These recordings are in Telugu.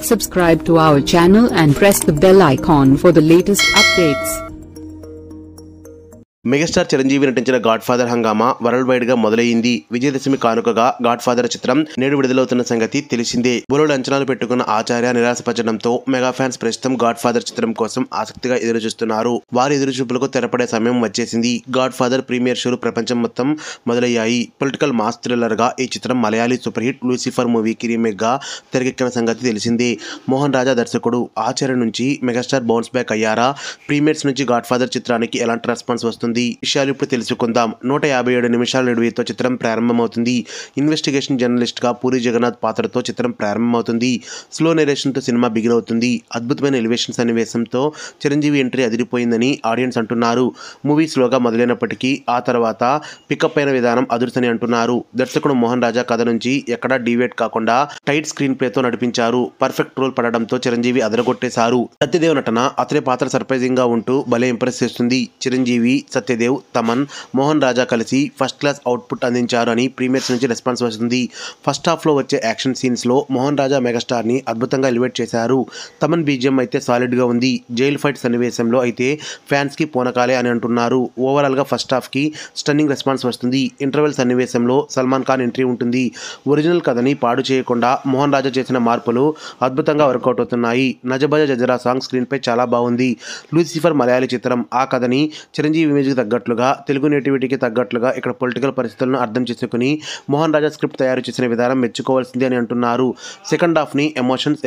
Subscribe to our channel and press the bell icon for the latest updates. Megastar Chiranjeevi నటించిన గాడ్ ఫాదర్ హంగామా వరల్డ్ వైడ్ గా మొదలైంది విజయదశమి కానుకగా గాడ్ ఫాదర్ చిత్రం నేడు విడుదలవుతున్న సంగతి తెలిసిందే బోలోడు అంచనాలు పెట్టుకున్న ఆచార్య నిరాశపరచడంతో మెగా ఫ్యాన్స్ ప్రస్తుతం గాడ్ ఫాదర్ చిత్రం కోసం ఆసక్తిగా ఎదురుచూస్తున్నారు వారి ఎదురు చూపులకు తెరపడే సమయం వచ్చేసింది గాడ్ ఫాదర్ ప్రీమియర్ షోలు ప్రపంచం మొత్తం మొదలయ్యాయి పొలిటికల్ మాస్ థ్రిల్లర్ గా ఈ చిత్రం Malayali super hit Lucifer movie remake గా తెరకెక్కిన సంగతి తెలిసిందే మోహన్ రాజా దర్శకుడు ఆచార్య నుంచి మెగాస్టార్ బౌన్స్ బ్యాక్ అయ్యారా ప్రీమియర్స్ నుంచి గాడ్ ఫాదర్ చిత్రానికి ఎలాంటి రెస్పాన్స్ వస్తుంది ఉంది విషయాలు ఇప్పుడు తెలుసుకుందాం నూట యాభై ఏడు నిమిషాల నిడివితో చిత్రం ప్రారంభమవుతుంది ఇన్వెస్టిగేషన్ జర్నలిస్ట్ గా పూరి జగన్నాథ్ పాత్రతో చిత్రం ప్రారంభమవుతుంది స్లో తో సినిమా బిగిన్ అవుతుంది అద్భుతమైన ఎలివేషన్ సన్నివేశంతో చిరంజీవి ఎంట్రీ అదిరిపోయిందని ఆడియన్స్ అంటున్నారు మూవీ స్లోగా మొదలైనప్పటికీ ఆ తర్వాత పికప్ అయిన విధానం అదురుతని అంటున్నారు దర్శకుడు మోహన్ రాజా కథ నుంచి ఎక్కడా డివేట్ కాకుండా టైట్ స్క్రీన్ ప్లే తో నడిపించారు పర్ఫెక్ట్ రోల్ పడడంతో చిరంజీవి అదరగొట్టేశారు సత్యదేవ్ నటన అతని పాత్ర సర్ప్రైజింగ్ గా ఉంటూ భలే ఇంప్రెస్ చేస్తుంది చిరంజీవి సత్యదేవ్ తమన్ మోహన్ రాజా కలిసి ఫస్ట్ క్లాస్ అవుట్పుట్ అందించారు అని ప్రీమియర్స్ నుంచి రెస్పాన్స్ వస్తుంది ఫస్ట్ హాఫ్లో వచ్చే యాక్షన్ సీన్స్లో మోహన్ రాజా మెగాస్టార్ని అద్భుతంగా ఎలివేట్ చేశారు తమన్ బీజియం అయితే సాలిడ్గా ఉంది జైల్ ఫైట్ సన్నివేశంలో అయితే ఫ్యాన్స్కి పోనకాలే అని అంటున్నారు ఓవరాల్గా ఫస్ట్ హాఫ్కి స్టన్నింగ్ రెస్పాన్స్ వస్తుంది ఇంటర్వెల్ సన్నివేశంలో సల్మాన్ ఖాన్ ఎంట్రీ ఉంటుంది ఒరిజినల్ కథని పాడు చేయకుండా మోహన్ రాజా చేసిన మార్పులు అద్భుతంగా వర్కౌట్ అవుతున్నాయి నజబజ జజరా సాంగ్ స్క్రీన్పై చాలా బాగుంది లూసిఫర్ మలయాళీ చిత్రం ఆ కథని చిరంజీవి మ్యూజిక్ పరిస్థితికి తగ్గట్లుగా తెలుగు నేటివిటీకి తగ్గట్లుగా ఇక్కడ పొలిటికల్ పరిస్థితులను అర్థం చేసుకుని మోహన్ రాజా స్క్రిప్ట్ తయారు చేసిన విధానం మెచ్చుకోవాల్సిందే అని అంటున్నారు సెకండ్ హాఫ్ ని ఎమోషన్స్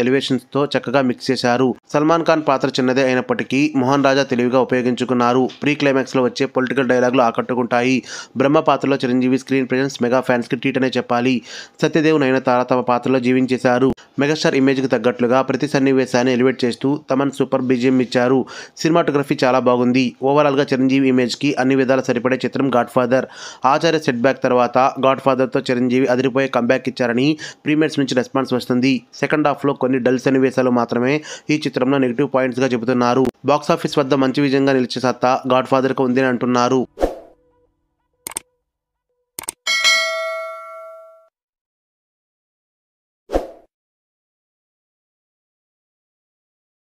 తో చక్కగా మిక్స్ చేశారు సల్మాన్ ఖాన్ పాత్ర చిన్నదే అయినప్పటికీ మోహన్ రాజా తెలివిగా ఉపయోగించుకున్నారు ప్రీ క్లైమాక్స్ లో వచ్చే పొలిటికల్ డైలాగులు ఆకట్టుకుంటాయి బ్రహ్మ పాత్రలో Chiranjeevi screen presence mega fans కి టీట్ అనే చెప్పాలి సత్యదేవ్ తారా తమ పాత్రలో జీవించేశారు మెగాస్టార్ ఇమేజ్కి తగ్గట్లుగా ప్రతి సన్నివేశాన్ని ఎలివేట్ చేస్తూ తమన్ సూపర్ బీజిఎం ఇచ్చారు సినిమాటోగ్రఫీ చాలా బాగుంది ఓవరాల్గా చిరంజీవి ఇమేజ్కి అన్ని విధాల సరిపడే చిత్రం God father Acharya set back తర్వాత గాడ్ ఫాదర్తో చిరంజీవి అదిరిపోయే కంబ్యాక్ ఇచ్చారని ప్రీమియర్స్ నుంచి రెస్పాన్స్ వస్తుంది సెకండ్ హాఫ్లో కొన్ని డల్ సన్నివేశాలు మాత్రమే ఈ చిత్రంలో నెగిటివ్ పాయింట్స్గా చెబుతున్నారు బాక్సాఫీస్ వద్ద మంచి విజయంగా నిలిచే సత్తా గాడ్ ఫాదర్కు ఉందని అంటున్నారు